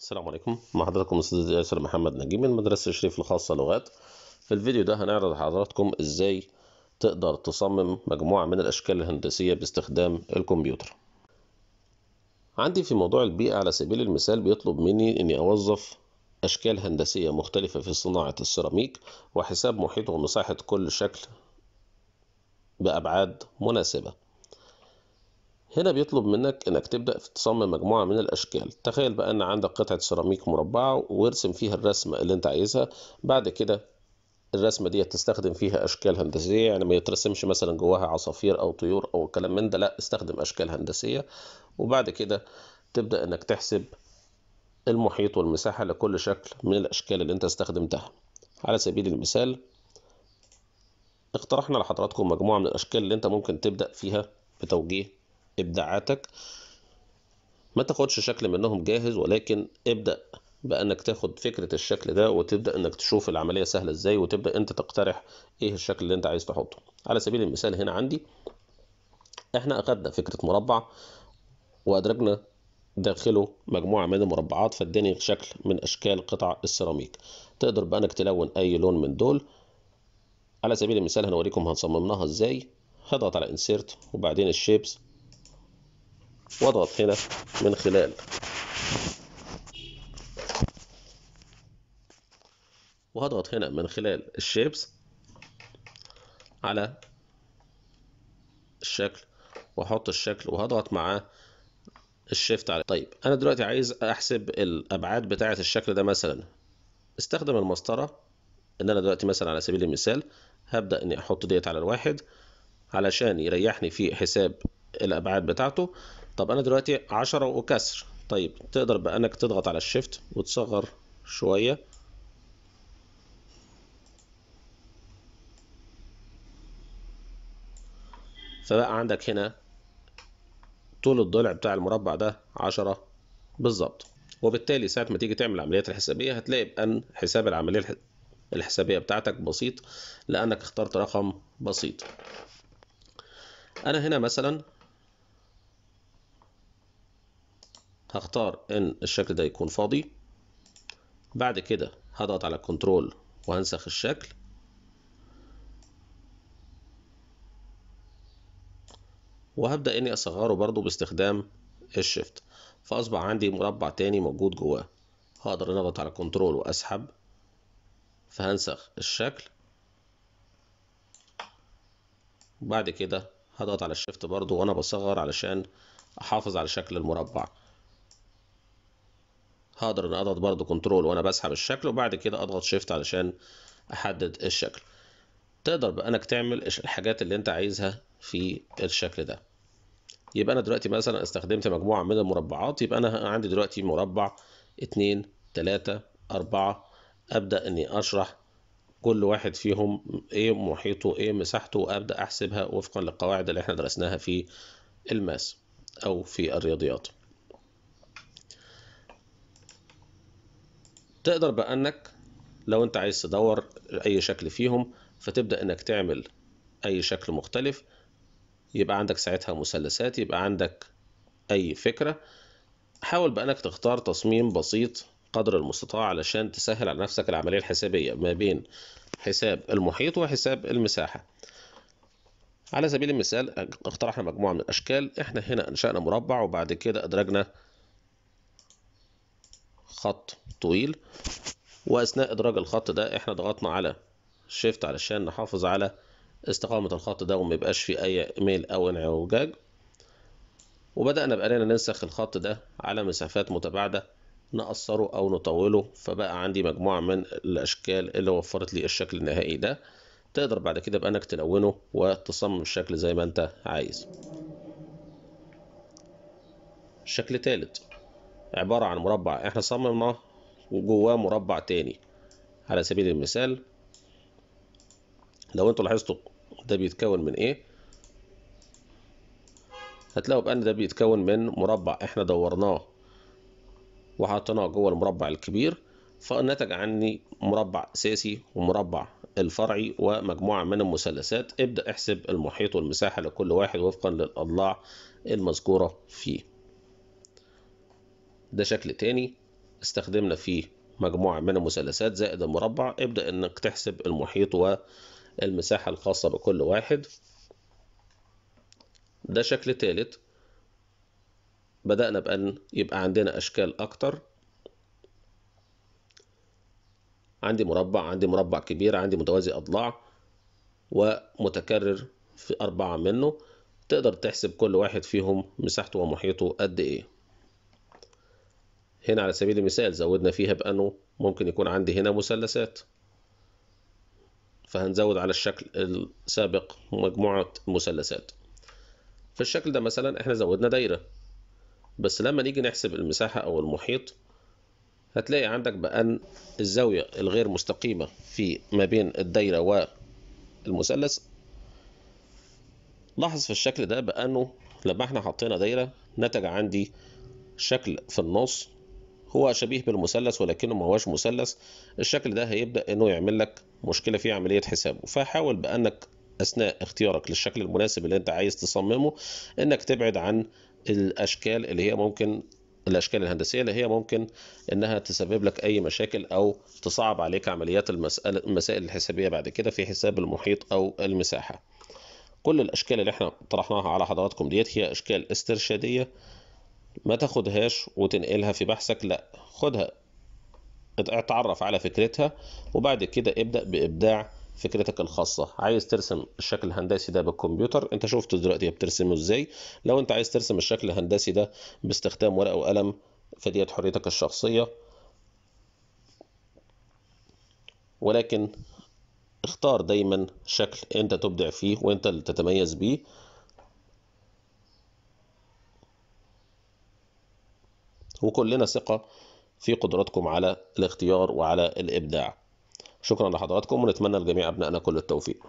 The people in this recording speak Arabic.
السلام عليكم مع حضراتكم الاستاذ ياسر محمد نجيب من مدرسه الشريف الخاصه لغات في الفيديو ده هنعرض لحضراتكم ازاي تقدر تصمم مجموعه من الاشكال الهندسيه باستخدام الكمبيوتر عندي في موضوع البيئه على سبيل المثال بيطلب مني اني اوظف اشكال هندسيه مختلفه في صناعه السيراميك وحساب محيط ومساحه كل شكل بابعاد مناسبه هنا بيطلب منك انك تبدأ في تصمم مجموعة من الاشكال تخيل بقى ان عندك قطعة سيراميك مربعة وارسم فيها الرسمة اللي انت عايزها بعد كده الرسمة دي تستخدم فيها أشكال هندسية يعني ما يترسمش مثلا جواها عصافير أو طيور أو الكلام من ده لا استخدم أشكال هندسية وبعد كده تبدأ إنك تحسب المحيط والمساحة لكل شكل من الأشكال اللي أنت استخدمتها على سبيل المثال اقترحنا لحضراتكم مجموعة من الأشكال اللي أنت ممكن تبدأ فيها بتوجيه إبداعاتك ما تاخدش شكل منهم جاهز ولكن ابدأ بأنك تاخد فكرة الشكل ده وتبدأ إنك تشوف العملية سهلة إزاي وتبدأ أنت تقترح إيه الشكل اللي أنت عايز تحطه على سبيل المثال هنا عندي إحنا أخدنا فكرة مربع وأدرجنا داخله مجموعة من المربعات فاداني شكل من أشكال قطع السيراميك تقدر بانك تلون أي لون من دول على سبيل المثال هنوريكم هنصممناها إزاي هضغط على انسيرت وبعدين الشيبس واضغط هنا من خلال وهضغط هنا من خلال الشيبس على الشكل واحط الشكل وهضغط معاه الشيفت على طيب انا دلوقتي عايز احسب الابعاد بتاعه الشكل ده مثلا استخدم المسطره ان انا دلوقتي مثلا على سبيل المثال هبدا اني احط ديت على الواحد علشان يريحني في حساب الابعاد بتاعته طب انا دلوقتي 10 وكسر طيب تقدر بانك تضغط على الشيفت وتصغر شوية فبقى عندك هنا طول الضلع بتاع المربع ده 10 بالظبط وبالتالي ساعة ما تيجي تعمل العمليات الحسابية هتلاقي بأن حساب العملية الحسابية بتاعتك بسيط لأنك اخترت رقم بسيط أنا هنا مثلا هختار ان الشكل ده يكون فاضي بعد كده هضغط على كنترول وهنسخ الشكل وهبدأ اني اصغره برضو باستخدام الشيفت فاصبح عندي مربع تاني موجود جواه هقدر اضغط على كنترول واسحب فهنسخ الشكل بعد كده هضغط على الشيفت برضو وانا بصغر علشان احافظ على شكل المربع هقدر ان اضغط برضو كنترول وانا بسحب الشكل وبعد كده اضغط شيفت علشان احدد الشكل تقدر بقى انك تعمل الحاجات اللي انت عايزها في الشكل ده يبقى انا دلوقتي مثلا استخدمت مجموعه من المربعات يبقى انا عندي دلوقتي مربع اتنين تلاتة أربعة أبدأ إني أشرح كل واحد فيهم إيه محيطه إيه مساحته وأبدأ أحسبها وفقا للقواعد اللي إحنا درسناها في الماس أو في الرياضيات تقدر بأنك لو انت عايز تدور اي شكل فيهم فتبدأ انك تعمل اي شكل مختلف يبقى عندك ساعتها مثلثات يبقى عندك اي فكرة حاول بأنك تختار تصميم بسيط قدر المستطاع علشان تسهل على نفسك العملية الحسابية ما بين حساب المحيط وحساب المساحة على سبيل المثال اقترحنا مجموعة من الأشكال احنا هنا أنشأنا مربع وبعد كده أدرجنا خط طويل واثناء ادراج الخط ده احنا ضغطنا على شيفت علشان نحافظ على استقامة الخط ده وما يبقاش فيه اي ميل او انعوجاج وبدأنا لنا ننسخ الخط ده على مسافات متباعدة نقصره أو نطوله فبقى عندي مجموعة من الأشكال اللي وفرت لي الشكل النهائي ده تقدر بعد كده بأنك تلونه وتصمم الشكل زي ما أنت عايز شكل ثالث عبارة عن مربع احنا صممناه وجواه مربع تاني على سبيل المثال لو انتوا لاحظتوا ده بيتكون من ايه هتلاقوا بان ده بيتكون من مربع احنا دورناه وحطيناه جوه المربع الكبير فنتج عني مربع اساسي ومربع الفرعي ومجموعة من المثلثات ابدأ احسب المحيط والمساحة لكل واحد وفقا للأضلاع المذكورة فيه ده شكل تاني استخدمنا فيه مجموعة من المثلثات زائد المربع ابدأ انك تحسب المحيط والمساحة الخاصة بكل واحد ده شكل تالت بدأنا بأن يبقى عندنا أشكال أكتر عندي مربع عندي مربع كبير عندي متوازي أضلاع ومتكرر في أربعة منه تقدر تحسب كل واحد فيهم مساحته ومحيطه قد إيه هنا على سبيل المثال زودنا فيها بأنه ممكن يكون عندي هنا مثلثات فهنزود على الشكل السابق مجموعة مثلثات في الشكل ده مثلا احنا زودنا دايرة بس لما نيجي نحسب المساحة أو المحيط هتلاقي عندك بأن الزاوية الغير مستقيمة في ما بين الدايرة والمثلث لاحظ في الشكل ده بأنه لما احنا حطينا دايرة نتج عندي شكل في النص هو شبيه بالمثلث ولكنه ما هوش مثلث الشكل ده هيبدا انه يعمل لك مشكله في عمليه حسابه فحاول بانك اثناء اختيارك للشكل المناسب اللي انت عايز تصممه انك تبعد عن الاشكال اللي هي ممكن الاشكال الهندسيه اللي هي ممكن انها تسبب لك اي مشاكل او تصعب عليك عمليات المسألة المسائل الحسابيه بعد كده في حساب المحيط او المساحه كل الاشكال اللي احنا طرحناها على حضراتكم ديت هي اشكال استرشاديه ما تاخدهاش وتنقلها في بحثك لا خدها اتعرف على فكرتها وبعد كده ابدأ بإبداع فكرتك الخاصة عايز ترسم الشكل الهندسي ده بالكمبيوتر انت شفت دلوقتي بترسمه ازاي لو انت عايز ترسم الشكل الهندسي ده باستخدام ورقة وقلم فديت حريتك الشخصية ولكن اختار دايما شكل انت تبدع فيه وانت اللي تتميز بيه وكلنا ثقة في قدراتكم على الاختيار وعلى الإبداع شكرا لحضراتكم ونتمنى لجميع أبنائنا كل التوفيق